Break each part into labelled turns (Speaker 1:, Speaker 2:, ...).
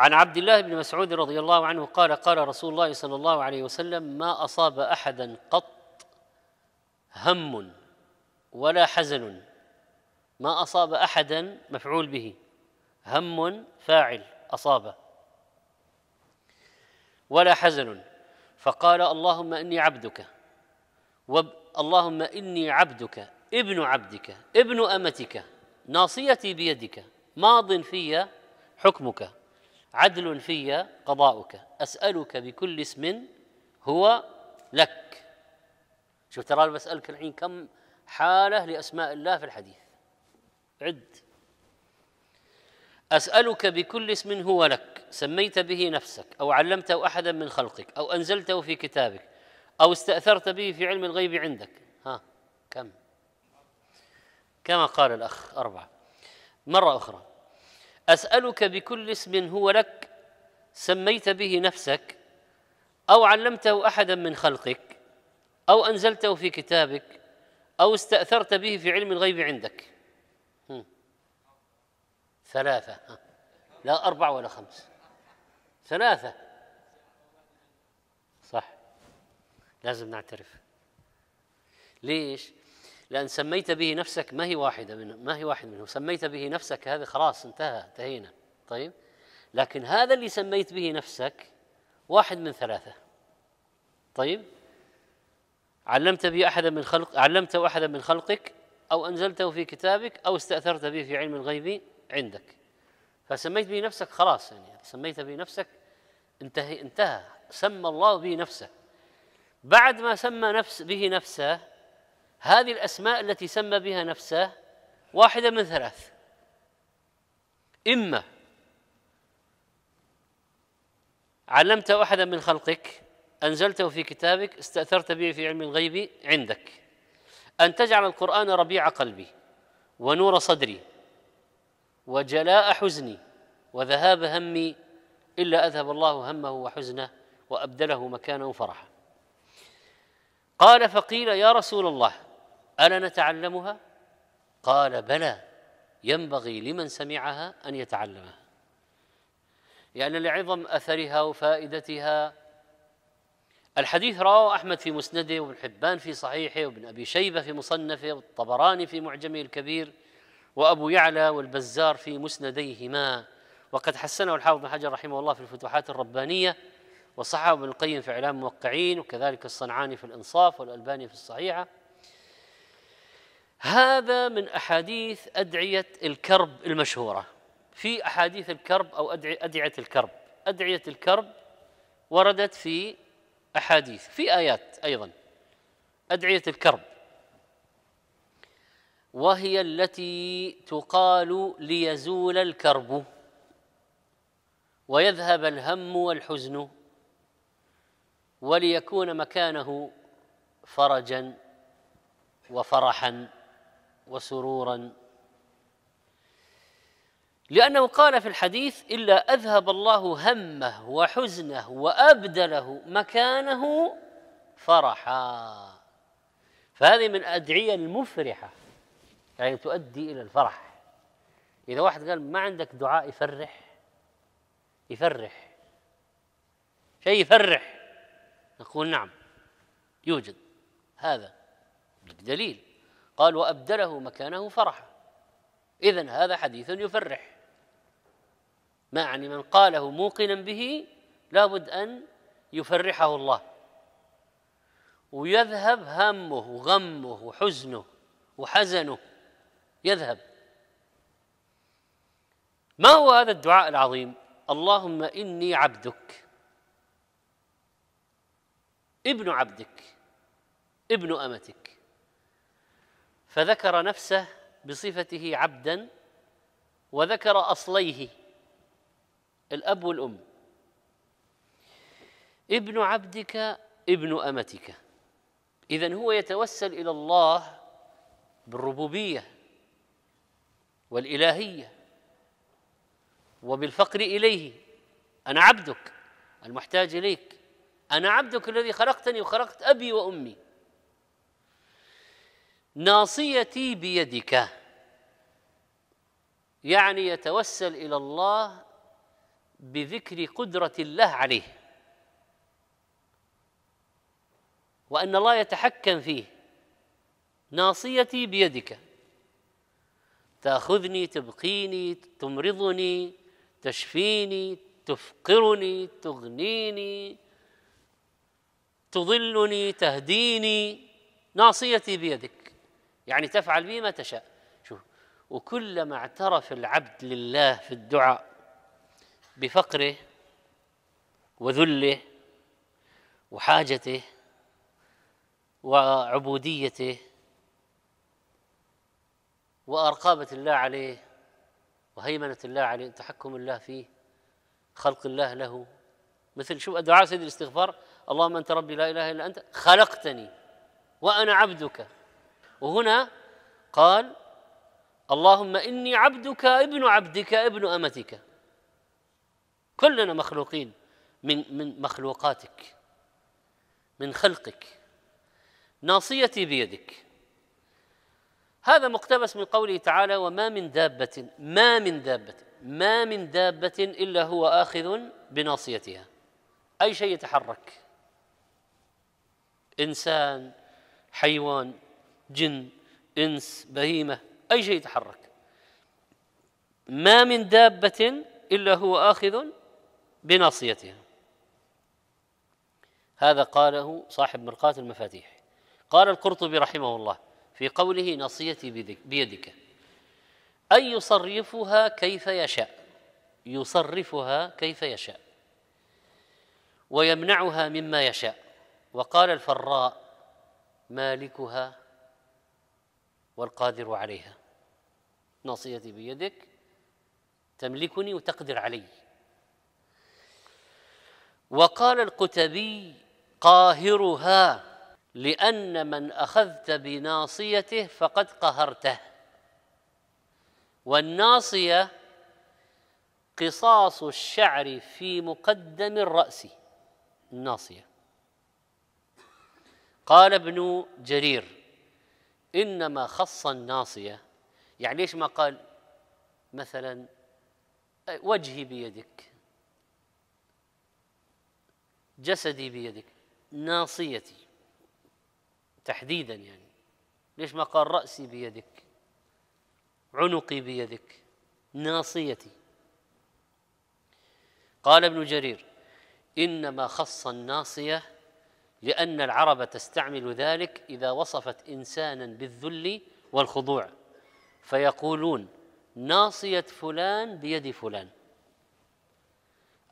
Speaker 1: عن عبد الله بن مسعود رضي الله عنه قال قال رسول الله صلى الله عليه وسلم ما اصاب احدا قط هم ولا حزن ما اصاب احدا مفعول به هم فاعل اصاب ولا حزن فقال اللهم اني عبدك اللهم اني عبدك ابن عبدك ابن امتك ناصيتي بيدك ماض في حكمك عدل في قضاؤك أسألك بكل اسم هو لك شوف ترى بسألك الحين كم حالة لأسماء الله في الحديث عد أسألك بكل اسم هو لك سميت به نفسك أو علمته أحدا من خلقك أو أنزلته في كتابك أو استأثرت به في علم الغيب عندك ها كم كما قال الأخ أربعة مرة أخرى اسالك بكل اسم هو لك سميت به نفسك او علمته احدا من خلقك او انزلته في كتابك او استاثرت به في علم الغيب عندك ثلاثه لا اربع ولا خمس ثلاثه صح لازم نعترف ليش لأن سميت به نفسك ما هي واحدة منه ما هي واحد منهم سميت به نفسك هذا خلاص انتهى انتهينا طيب لكن هذا اللي سميت به نفسك واحد من ثلاثة طيب علمت به أحدا من خلق علمته أحدا من خلقك أو أنزلته في كتابك أو استأثرت به في علم الغيب عندك فسميت به نفسك خلاص يعني سميت به نفسك انتهى انتهى سمى الله به نفسه بعد ما سمى نفس به نفسه هذه الأسماء التي سمى بها نفسه واحدة من ثلاث إما علمت أحدا من خلقك أنزلته في كتابك استأثرت به في علم الغيب عندك أن تجعل القرآن ربيع قلبي ونور صدري وجلاء حزني وذهاب همي إلا أذهب الله همه وحزنه وأبدله مكانه فرحا قال فقيل يا رسول الله ألا نتعلمها؟ قال بلى ينبغي لمن سمعها أن يتعلمها يعني لعظم أثرها وفائدتها الحديث رواه أحمد في مسنده وابن حبان في صحيحه وابن أبي شيبة في مصنفه والطبراني في معجمه الكبير وأبو يعلى والبزار في مسنديهما وقد حسنه الحافظ بن حجر رحمه الله في الفتوحات الربانية وصححه ابن القيم في إعلام الموقعين وكذلك الصنعاني في الإنصاف والألباني في الصحيحة هذا من أحاديث أدعية الكرب المشهورة في أحاديث الكرب أو أدعية الكرب أدعية الكرب وردت في أحاديث في آيات أيضا أدعية الكرب وهي التي تقال ليزول الكرب ويذهب الهم والحزن وليكون مكانه فرجا وفرحا وسرورا لأنه قال في الحديث إلا أذهب الله همه وحزنه وأبدله مكانه فرحا فهذه من الأدعية المفرحة يعني تؤدي إلى الفرح إذا واحد قال ما عندك دعاء يفرح يفرح شيء يفرح نقول نعم يوجد هذا دليل قال وأبدله مكانه فرحا إذا هذا حديث يفرح ما يعني من قاله موقنا به لابد أن يفرحه الله ويذهب همه وغمه وحزنه وحزنه يذهب ما هو هذا الدعاء العظيم اللهم إني عبدك ابن عبدك ابن أمتك فذكر نفسه بصفته عبدا وذكر اصليه الاب والام ابن عبدك ابن امتك اذا هو يتوسل الى الله بالربوبيه والالهيه وبالفقر اليه انا عبدك المحتاج اليك انا عبدك الذي خلقتني وخلقت ابي وامي ناصيتي بيدك يعني يتوسل الى الله بذكر قدره الله عليه وان الله يتحكم فيه ناصيتي بيدك تاخذني تبقيني تمرضني تشفيني تفقرني تغنيني تضلني تهديني ناصيتي بيدك يعني تفعل به ما تشاء شوف وكلما اعترف العبد لله في الدعاء بفقره وذله وحاجته وعبوديته وأرقابة الله عليه وهيمنة الله عليه تحكم الله فيه خلق الله له مثل شو دعاء سيد الاستغفار اللهم أنت ربي لا إله إلا أنت خلقتني وأنا عبدك وهنا قال اللهم إني عبدك ابن عبدك ابن أمتك كلنا مخلوقين من من مخلوقاتك من خلقك ناصيتي بيدك هذا مقتبس من قوله تعالى وما من دابة ما من دابة ما من دابة إلا هو آخذ بناصيتها أي شيء يتحرك إنسان حيوان جن انس بهيمه اي شيء يتحرك ما من دابه الا هو اخذ بناصيتها هذا قاله صاحب مرقاه المفاتيح قال القرطبي رحمه الله في قوله ناصيتي بيدك أي يصرفها كيف يشاء يصرفها كيف يشاء ويمنعها مما يشاء وقال الفراء مالكها والقادر عليها ناصيتي بيدك تملكني وتقدر علي وقال القتبي قاهرها لأن من أخذت بناصيته فقد قهرته والناصية قصاص الشعر في مقدم الرأس الناصية قال ابن جرير إنما خص الناصية يعني ليش ما قال مثلا وجهي بيدك جسدي بيدك ناصيتي تحديدا يعني ليش ما قال رأسي بيدك عنقي بيدك ناصيتي قال ابن جرير إنما خص الناصية لأن العرب تستعمل ذلك إذا وصفت إنسانا بالذل والخضوع فيقولون ناصية فلان بيد فلان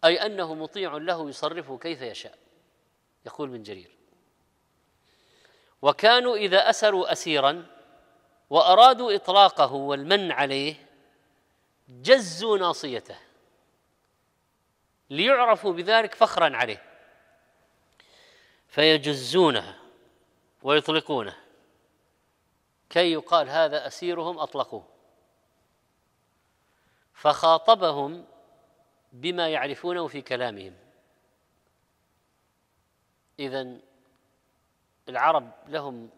Speaker 1: أي أنه مطيع له يصرفه كيف يشاء يقول ابن جرير وكانوا إذا أسروا أسيرا وأرادوا إطلاقه والمن عليه جزوا ناصيته ليعرفوا بذلك فخرا عليه فيجزونه ويطلقونه كي يقال هذا أسيرهم أطلقوه فخاطبهم بما يعرفونه في كلامهم إذا العرب لهم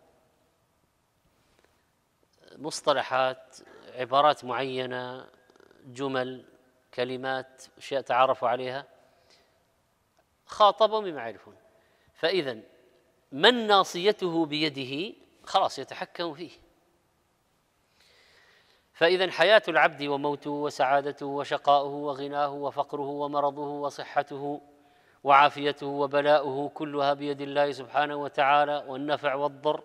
Speaker 1: مصطلحات عبارات معينة جمل كلمات أشياء تعرفوا عليها خاطبهم بما يعرفون فإذا من ناصيته بيده خلاص يتحكم فيه فإذا حياة العبد وموته وسعادته وشقاؤه وغناه وفقره ومرضه وصحته وعافيته وبلاؤه كلها بيد الله سبحانه وتعالى والنفع والضر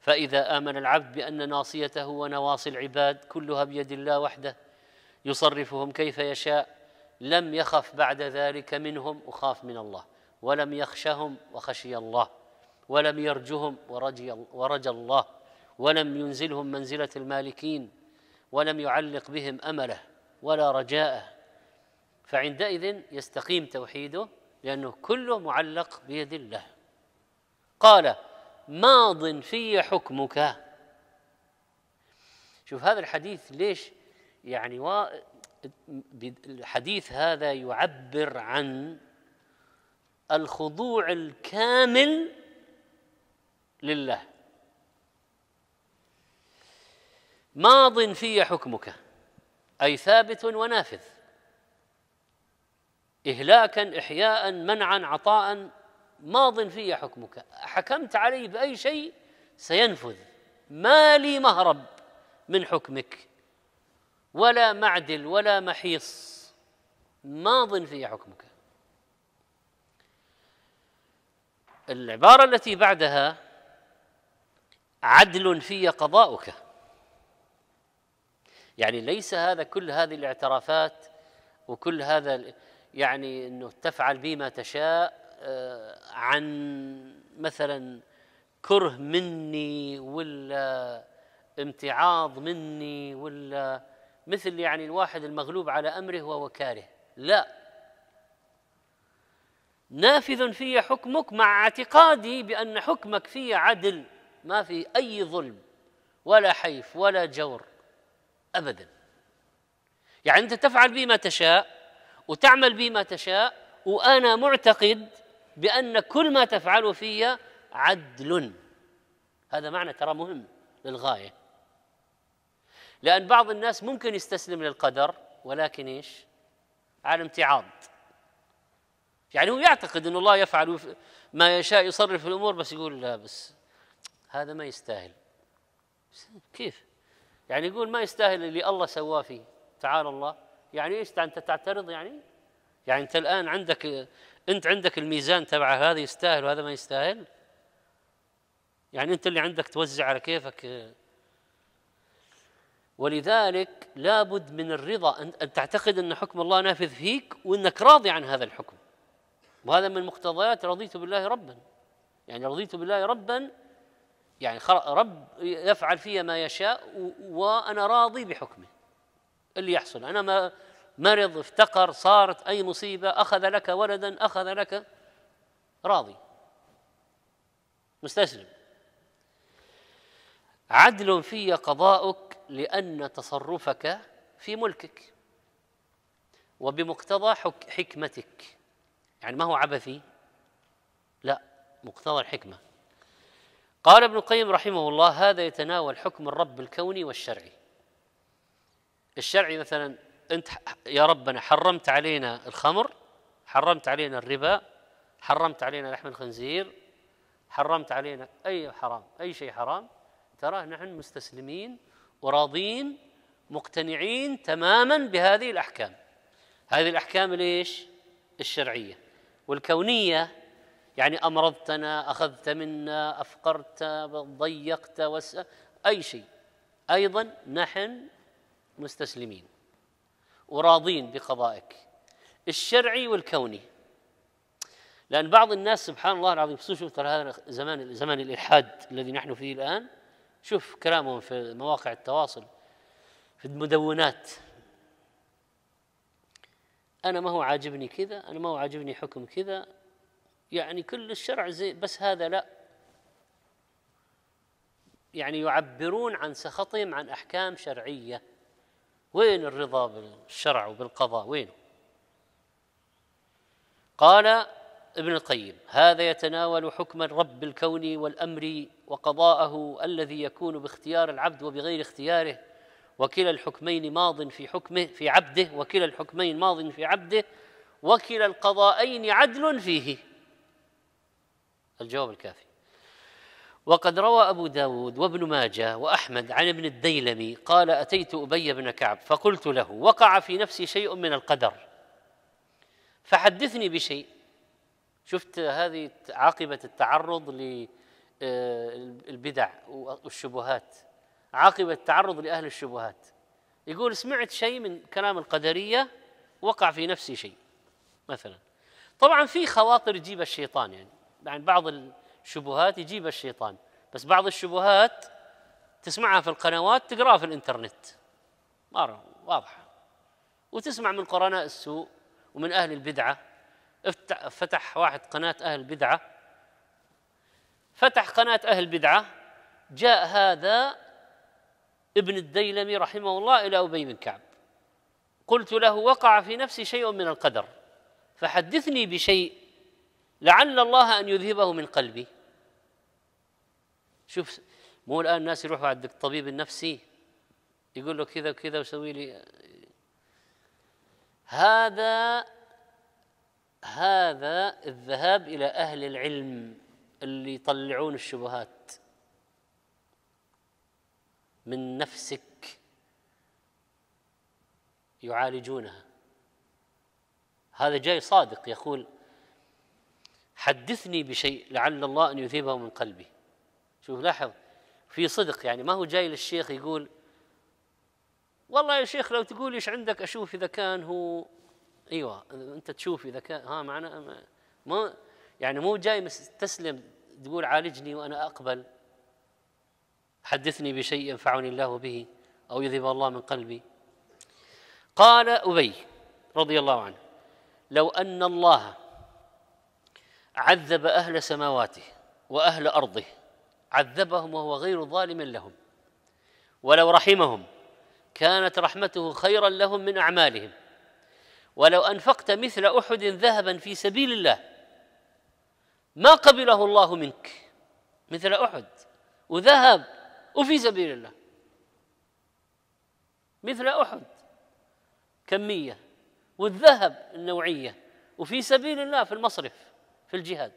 Speaker 1: فإذا آمن العبد بأن ناصيته ونواصي العباد كلها بيد الله وحده يصرفهم كيف يشاء لم يخف بعد ذلك منهم وخاف من الله ولم يخشهم وخشي الله ولم يرجهم ورجي ورجى الله ولم ينزلهم منزله المالكين ولم يعلق بهم امله ولا رجاءه فعندئذ يستقيم توحيده لانه كله معلق بيد الله قال ماض في حكمك شوف هذا الحديث ليش يعني الحديث هذا يعبر عن الخضوع الكامل لله ماض في حكمك اي ثابت ونافذ إهلاكا إحياء منعا عطاء ماض في حكمك حكمت علي بأي شيء سينفذ ما لي مهرب من حكمك ولا معدل ولا محيص ماض في حكمك العبارة التي بعدها عدل في قضاؤك يعني ليس هذا كل هذه الاعترافات وكل هذا يعني انه تفعل بي ما تشاء آه، عن مثلا كره مني ولا امتعاض مني ولا مثل يعني الواحد المغلوب على امره وهو كاره لا نافذ في حكمك مع اعتقادي بأن حكمك في عدل ما في أي ظلم ولا حيف ولا جور أبدا يعني أنت تفعل بي ما تشاء وتعمل بي ما تشاء وأنا معتقد بأن كل ما تفعله في عدل هذا معنى ترى مهم للغاية لأن بعض الناس ممكن يستسلم للقدر ولكن إيش على امتعاض يعني هو يعتقد أن الله يفعل ما يشاء يصرف الأمور بس يقول لا بس هذا ما يستاهل كيف يعني يقول ما يستاهل اللي الله سواه فيه تعالى الله يعني ايش انت تعترض يعني يعني انت الان عندك انت عندك الميزان تبع هذا يستاهل وهذا ما يستاهل يعني انت اللي عندك توزع على كيفك ولذلك لابد من الرضا ان تعتقد ان حكم الله نافذ فيك وانك راضي عن هذا الحكم وهذا من مقتضيات رضيت بالله ربا يعني رضيت بالله ربا يعني رب يفعل في ما يشاء وانا راضي بحكمه اللي يحصل انا ما مرض افتقر صارت اي مصيبه اخذ لك ولدا اخذ لك راضي مستسلم عدل في قضاؤك لان تصرفك في ملكك وبمقتضى حكمتك يعني ما هو عبثي لا مقتضى الحكمة قال ابن القيم رحمه الله هذا يتناول حكم الرب الكوني والشرعي الشرعي مثلا أنت يا ربنا حرمت علينا الخمر حرمت علينا الربا حرمت علينا لحم الخنزير حرمت علينا أي حرام أي شيء حرام تراه نحن مستسلمين وراضين مقتنعين تماما بهذه الأحكام هذه الأحكام ليش الشرعية والكونيه يعني امرضتنا اخذت منا افقرت ضيقت وس اي شيء ايضا نحن مستسلمين وراضين بقضائك الشرعي والكوني لان بعض الناس سبحان الله العظيم خصوصا شوف ترى هذا زمان زمان الالحاد الذي نحن فيه الان شوف كلامهم في مواقع التواصل في المدونات أنا ما هو عاجبني كذا أنا ما هو عاجبني حكم كذا يعني كل الشرع زي بس هذا لا يعني يعبرون عن سخطهم عن أحكام شرعية وين الرضا بالشرع وبالقضاء وين قال ابن القيم هذا يتناول حكم الرب الكوني والأمر وقضاءه الذي يكون باختيار العبد وبغير اختياره وكلا الحكمين ماض في حكمه في عبده وكلا الحكمين ماض في عبده وكلا القضاءين عدل فيه الجواب الكافي وقد روى أبو داود وابن ماجة وأحمد عن ابن الديلمي قال أتيت أبي بن كعب فقلت له وقع في نفسي شيء من القدر فحدثني بشيء شفت هذه عاقبة التعرض للبدع آه، والشبهات عقب التعرض لأهل الشبهات يقول سمعت شيء من كلام القدرية وقع في نفسي شيء مثلا طبعا في خواطر يجيب الشيطان يعني يعني بعض الشبهات يجيب الشيطان بس بعض الشبهات تسمعها في القنوات تقراها في الانترنت مرة واضحة وتسمع من قرناء السوء ومن أهل البدعة فتح واحد قناة أهل البدعة فتح قناة أهل البدعة جاء هذا ابن الديلمي رحمه الله إلى أبي بن كعب قلت له وقع في نفسي شيء من القدر فحدثني بشيء لعل الله أن يذهبه من قلبي شوف مو الآن الناس يروحوا عند الطبيب النفسي يقول له كذا وكذا وسوي لي هذا هذا الذهاب إلى أهل العلم اللي يطلعون الشبهات من نفسك يعالجونها هذا جاي صادق يقول حدثني بشيء لعل الله ان يذهبه من قلبي شوف لاحظ في صدق يعني ما هو جاي للشيخ يقول والله يا شيخ لو تقول ايش عندك اشوف اذا كان هو ايوه انت تشوف اذا كان ها معنا ما يعني مو جاي تسلم تقول عالجني وانا اقبل حدثني بشيء ينفعني الله به أو يذهب الله من قلبي قال أبي رضي الله عنه لو أن الله عذب أهل سماواته وأهل أرضه عذبهم وهو غير ظالم لهم ولو رحمهم كانت رحمته خيرا لهم من أعمالهم ولو أنفقت مثل أحد ذهبا في سبيل الله ما قبله الله منك مثل أحد وذهب وفي سبيل الله مثل أحد كمية والذهب النوعية وفي سبيل الله في المصرف في الجهاد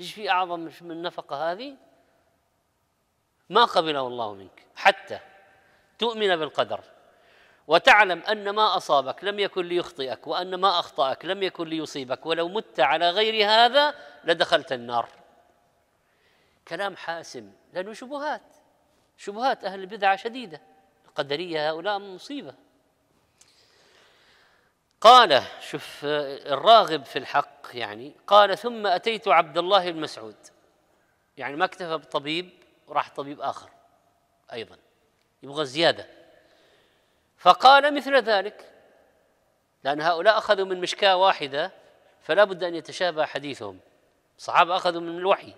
Speaker 1: ايش في أعظم من النفقة هذه ما قبله الله منك حتى تؤمن بالقدر وتعلم أن ما أصابك لم يكن ليخطئك وأن ما أخطأك لم يكن ليصيبك ولو مت على غير هذا لدخلت النار كلام حاسم لأنه شبهات شبهات أهل البدعة شديدة القدرية هؤلاء مصيبة قال شوف الراغب في الحق يعني قال ثم أتيت عبد الله المسعود يعني ما اكتفى بطبيب راح طبيب آخر أيضا يبغى زيادة فقال مثل ذلك لأن هؤلاء أخذوا من مشكاة واحدة فلا بد أن يتشابه حديثهم الصحابة أخذوا من الوحي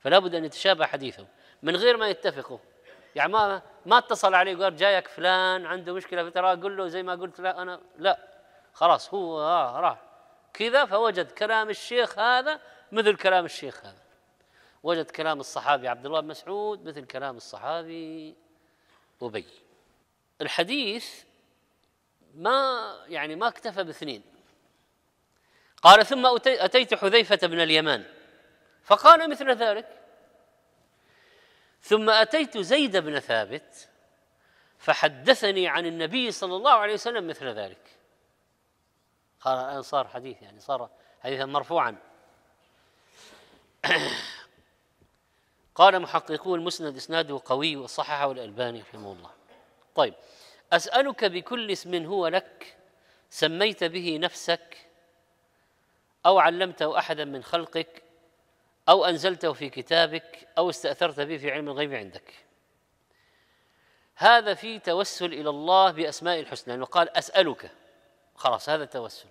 Speaker 1: فلا بد أن يتشابه حديثهم من غير ما يتفقوا يعني ما ما اتصل عليه وقال جايك فلان عنده مشكله في ترى قل له زي ما قلت لا انا لا خلاص هو آه راح كذا فوجد كلام الشيخ هذا مثل كلام الشيخ هذا وجد كلام الصحابي عبد الله بن مسعود مثل كلام الصحابي أبي الحديث ما يعني ما اكتفى باثنين قال ثم أتيت حذيفة بن اليمان فقال مثل ذلك ثم أتيت زيد بن ثابت فحدثني عن النبي صلى الله عليه وسلم مثل ذلك قال الآن صار حديث يعني صار حديثا مرفوعا قال محققو المسند إسناده قوي وصححه الألباني رحمه الله طيب أسألك بكل اسم هو لك سميت به نفسك أو علمته أحدا من خلقك أو أنزلته في كتابك أو استأثرت به في علم الغيب عندك هذا في توسل إلى الله بأسماء الحسنى لأنه قال أسألك خلاص هذا توسل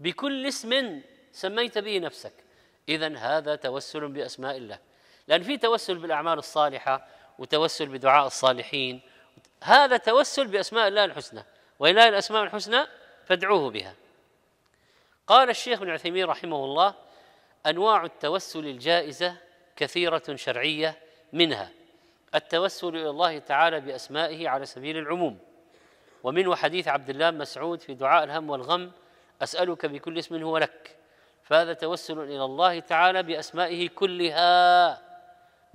Speaker 1: بكل اسم سميت به نفسك إذا هذا توسل بأسماء الله لأن في توسل بالأعمال الصالحة وتوسل بدعاء الصالحين هذا توسل بأسماء الله الحسنى وإلى الأسماء الحسنى فادعوه بها قال الشيخ ابن عثيمين رحمه الله انواع التوسل الجائزه كثيره شرعيه منها التوسل الى الله تعالى باسمائه على سبيل العموم ومنه حديث عبد الله مسعود في دعاء الهم والغم اسالك بكل اسم هو لك فهذا توسل الى الله تعالى باسمائه كلها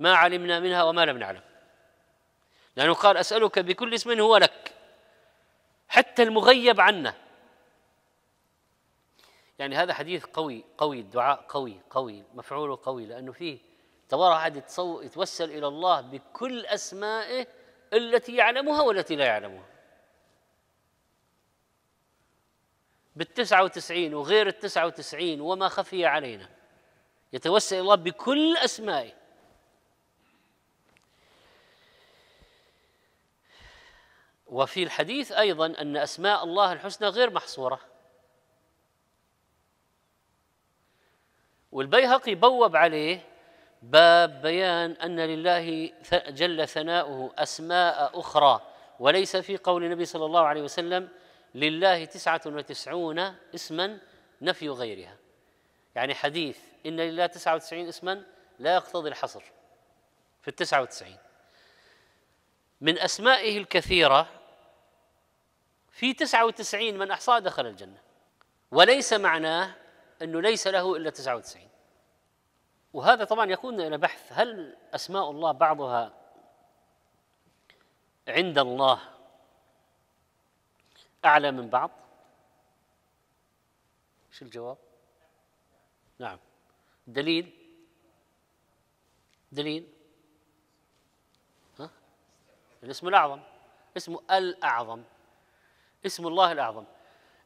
Speaker 1: ما علمنا منها وما لم نعلم لانه قال اسالك بكل اسم هو لك حتى المغيب عنا يعني هذا حديث قوي قوي الدعاء قوي قوي مفعوله قوي لأنه فيه تبارى أحد يتوسل إلى الله بكل أسمائه التي يعلمها والتي لا يعلمها بالتسعة وتسعين وغير التسعة وتسعين وما خفي علينا يتوسل الله بكل أسمائه وفي الحديث أيضا أن أسماء الله الحسنى غير محصورة والبيهقي بوب عليه باب بيان أن لله جل ثناؤه أسماء أخرى وليس في قول النبي صلى الله عليه وسلم لله تسعة وتسعون اسما نفي غيرها يعني حديث إن لله تسعة وتسعين اسما لا يقتضي الحصر في التسعة وتسعين من أسمائه الكثيرة في تسعة وتسعين من أحصاه دخل الجنة وليس معناه أنه ليس له إلا تسعة وتسعين وهذا طبعا يقودنا الى بحث هل اسماء الله بعضها عند الله اعلى من بعض؟ شو الجواب؟ نعم دليل دليل ها؟ الاسم الاعظم اسمه الاعظم اسم الله الاعظم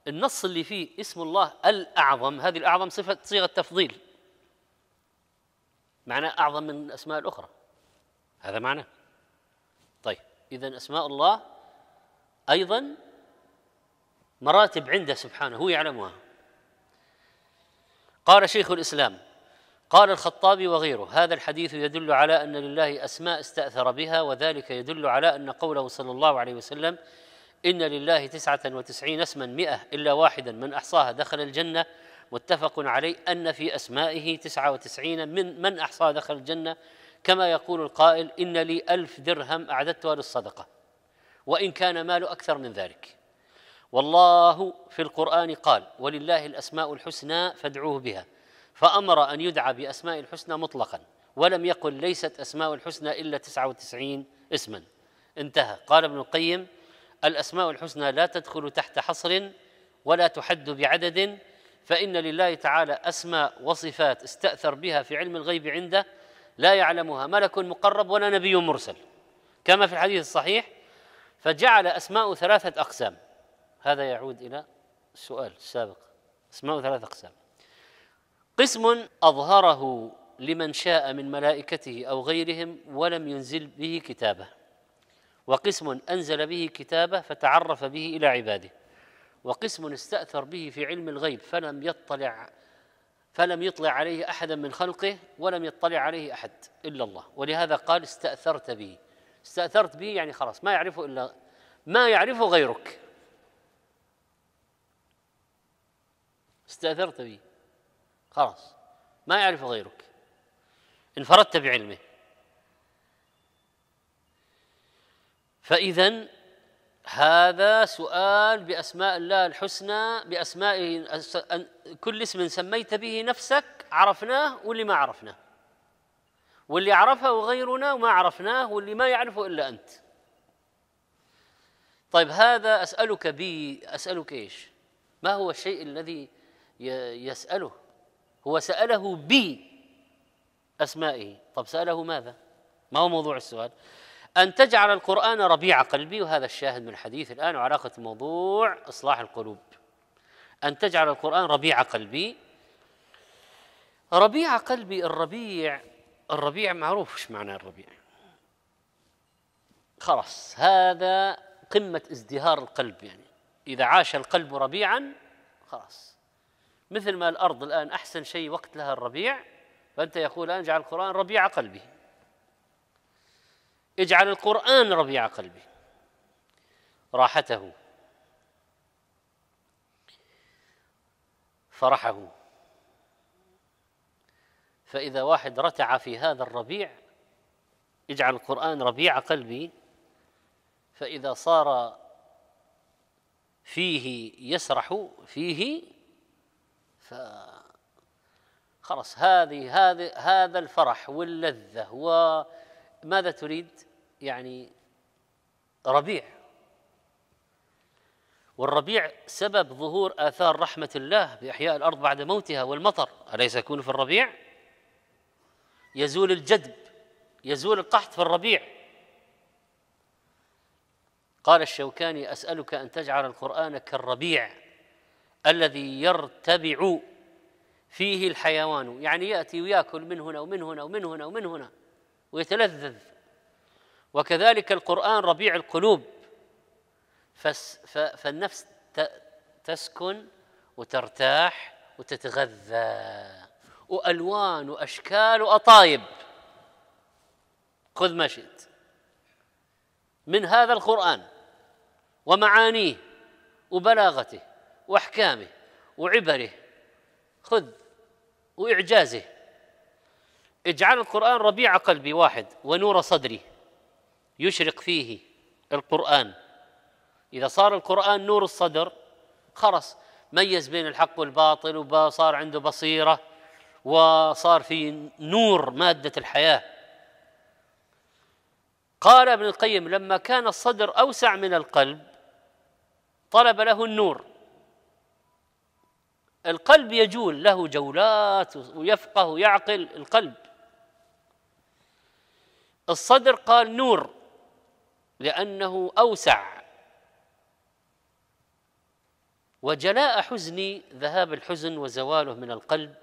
Speaker 1: النص اللي فيه اسم الله الاعظم هذه الاعظم صفه صيغه تفضيل معنى أعظم من الأسماء الأخرى هذا معناه طيب إذا أسماء الله أيضا مراتب عنده سبحانه هو يعلمها قال شيخ الإسلام قال الخطابي وغيره هذا الحديث يدل على أن لله أسماء استأثر بها وذلك يدل على أن قوله صلى الله عليه وسلم إن لله تسعة وتسعين اسما مئة إلا واحدا من أحصاها دخل الجنة متفق عليه أن في أسمائه تسعة وتسعين من من أحصى دخل الجنة كما يقول القائل إن لي ألف درهم أعددتها للصدقة وإن كان ماله أكثر من ذلك والله في القرآن قال ولله الأسماء الحسنى فادعوه بها فأمر أن يدعى بأسماء الحسنى مطلقا ولم يقل ليست أسماء الحسنى إلا 99 اسما انتهى قال ابن القيم الأسماء الحسنى لا تدخل تحت حصر ولا تحد بعدد فإن لله تعالى أسماء وصفات استأثر بها في علم الغيب عنده لا يعلمها ملك مقرب ولا نبي مرسل كما في الحديث الصحيح فجعل أسماء ثلاثة أقسام هذا يعود إلى السؤال السابق أسماء ثلاثة أقسام قسم أظهره لمن شاء من ملائكته أو غيرهم ولم ينزل به كتابه وقسم أنزل به كتابه فتعرف به إلى عباده وقسم استأثر به في علم الغيب فلم يطلع فلم يطلع عليه أحدا من خلقه ولم يطلع عليه أحد إلا الله ولهذا قال استأثرت به استأثرت به يعني خلاص ما يعرفه إلا ما يعرفه غيرك استأثرت به خلاص ما يعرفه غيرك انفردت بعلمه فإذا هذا سؤال بأسماء الله الحسنى بأسمائه كل اسم سميت به نفسك عرفناه واللي ما عرفناه واللي عرفه غيرنا وما عرفناه واللي ما يعرفه إلا أنت طيب هذا أسألك بي أسألك إيش ما هو الشيء الذي يسأله هو سأله بي أسمائه طب سأله ماذا ما هو موضوع السؤال أن تجعل القرآن ربيع قلبي وهذا الشاهد من الحديث الآن وعلاقة موضوع إصلاح القلوب أن تجعل القرآن ربيع قلبي ربيع قلبي الربيع الربيع معروف ايش معنى الربيع خلاص هذا قمة ازدهار القلب يعني إذا عاش القلب ربيعا خلاص مثل ما الأرض الآن أحسن شيء وقت لها الربيع فأنت يقول الآن اجعل القرآن ربيع قلبي اجعل القرآن ربيع قلبي راحته فرحه فإذا واحد رتع في هذا الربيع اجعل القرآن ربيع قلبي فإذا صار فيه يسرح فيه ف خلاص هذه هذا الفرح واللذة و ماذا تريد يعني ربيع والربيع سبب ظهور آثار رحمة الله بإحياء الأرض بعد موتها والمطر أليس يكون في الربيع يزول الجدب يزول القحط في الربيع قال الشوكاني أسألك أن تجعل القرآن كالربيع الذي يرتبع فيه الحيوان يعني يأتي ويأكل من هنا ومن هنا ومن هنا ومن هنا ويتلذذ وكذلك القرآن ربيع القلوب فالنفس تسكن وترتاح وتتغذى وألوان وأشكال وأطايب خذ ما شئت من هذا القرآن ومعانيه وبلاغته وأحكامه وعبره خذ وإعجازه اجعل القرآن ربيع قلبي واحد ونور صدري يشرق فيه القرآن إذا صار القرآن نور الصدر خلص ميز بين الحق والباطل وصار عنده بصيرة وصار في نور مادة الحياة قال ابن القيم لما كان الصدر أوسع من القلب طلب له النور القلب يجول له جولات ويفقه ويعقل القلب الصدر قال نور لأنه أوسع وجلاء حزني ذهاب الحزن وزواله من القلب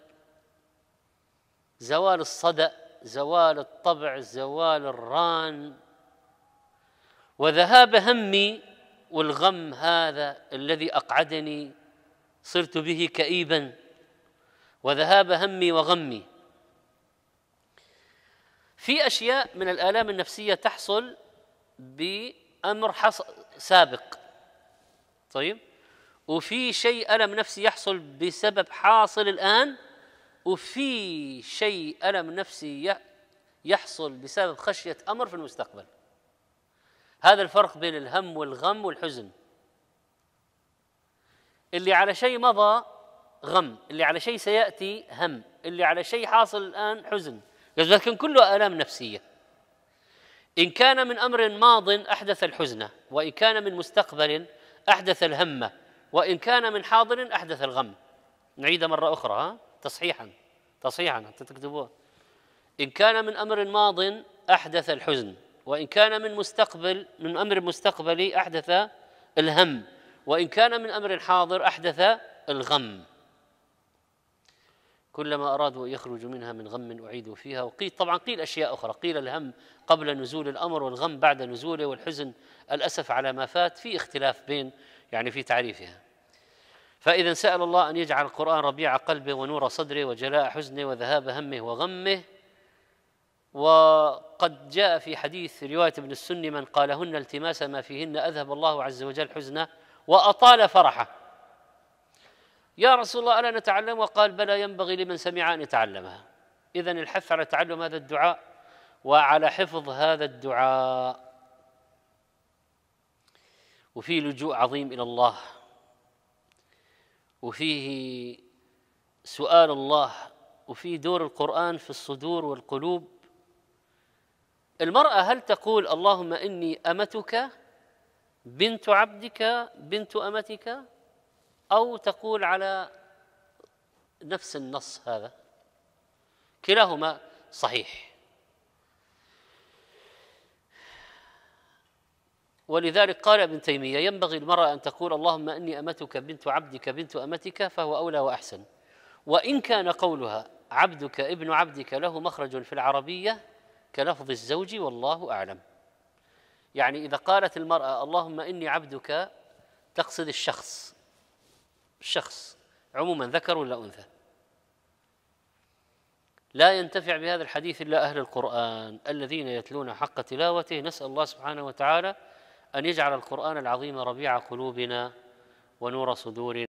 Speaker 1: زوال الصدأ زوال الطبع زوال الران وذهاب همي والغم هذا الذي أقعدني صرت به كئيبا وذهاب همي وغمي في اشياء من الالام النفسيه تحصل بامر حص... سابق طيب وفي شيء الم نفسي يحصل بسبب حاصل الان وفي شيء الم نفسي يحصل بسبب خشيه امر في المستقبل هذا الفرق بين الهم والغم والحزن اللي على شيء مضى غم اللي على شيء سياتي هم اللي على شيء حاصل الان حزن لكن كله آلام نفسية إن كان من أمر ماض أحدث الحزن وإن كان من مستقبل أحدث الهمة وإن كان من حاضر أحدث الغم نعيد مرة أخرى ها؟ تصحيحا تصحيحا حتى تكتبوها إن كان من أمر ماض أحدث الحزن وإن كان من مستقبل من أمر مستقبلي أحدث الهم وإن كان من أمر حاضر أحدث الغم كلما أرادوا أن يخرجوا منها من غم أعيدوا فيها وقيل طبعا قيل أشياء أخرى قيل الهم قبل نزول الأمر والغم بعد نزوله والحزن الأسف على ما فات في اختلاف بين يعني في تعريفها فإذا سأل الله أن يجعل القرآن ربيع قلبه ونور صدره وجلاء حزنه وذهاب همه وغمه وقد جاء في حديث رواية ابن السني من قالهن التماس ما فيهن أذهب الله عز وجل حزنه وأطال فرحه يا رسول الله ألا نتعلم وقال بلى ينبغي لمن سمع أن يتعلمها إذا الحث على تعلم هذا الدعاء وعلى حفظ هذا الدعاء وفيه لجوء عظيم إلى الله وفيه سؤال الله وفيه دور القرآن في الصدور والقلوب المرأة هل تقول اللهم إني أمتك بنت عبدك بنت أمتك أو تقول على نفس النص هذا كلاهما صحيح ولذلك قال ابن تيمية ينبغي المرأة أن تقول اللهم أني أمتك بنت عبدك بنت أمتك فهو أولى وأحسن وإن كان قولها عبدك ابن عبدك له مخرج في العربية كلفظ الزوج والله أعلم يعني إذا قالت المرأة اللهم إني عبدك تقصد الشخص الشخص عموما ذكر ولا أنثى لا ينتفع بهذا الحديث إلا أهل القرآن الذين يتلون حق تلاوته نسأل الله سبحانه وتعالى أن يجعل القرآن العظيم ربيع قلوبنا ونور صدورنا